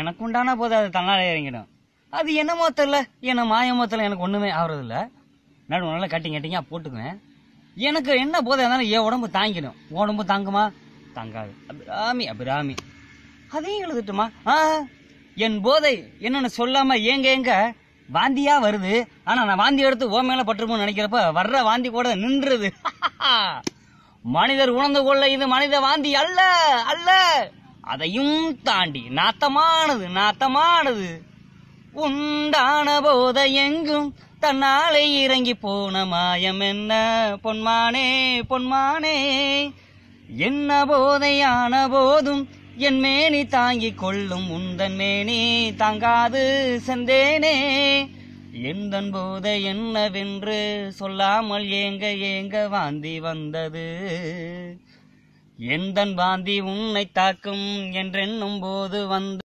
எனக்கு உண்டானா போது அது தன்னால இறங்கிடும் அது என்னமோ தெரியல என்ன மாயமோ தெரியல எனக்கு ஒன்றுமே ஆகுறது இல்ல நடுவு நல்லா கட்டிங் கட்டிங்காக போட்டுக்குவேன் எனக்கு என்ன போதும் இருந்தாலும் என் உடம்பு தாங்கிடும் உடம்பு தாங்குமா தாங்காது அபிராமி அபிராமி அதையும் எழுதுட்டுமா ஆ என் போதை என்னன்னு சொல்லாம ஏங்க ஏங்க வாந்தியா வருது ஆனா நான் வாந்தி எடுத்து ஓ பட்டுருமோ நினைக்கிறப்ப வர்ற வாந்தி கூட நின்றுது மனிதர் உணர்ந்து கொள்ள இது மனித வாந்தி அல்ல அல்ல அதையும் தாண்டி நாத்தமானது நாத்தமானது உண்டான போத எங்கும் தன்னாலே இறங்கி போன மாயம் என்ன பொன்மானே பொன்மானே என்ன போதையான போதும் என் மேனி தாங்கிக் கொள்ளும் உந்தன் மேனி தாங்காது செந்தேனே எந்தன் போதை என்னவென்று சொல்லாமல் ஏங்க ஏங்க வாந்தி வந்தது எந்தன் பாந்தி உன்னைத் தாக்கும் என்றென்னும் போது வந்து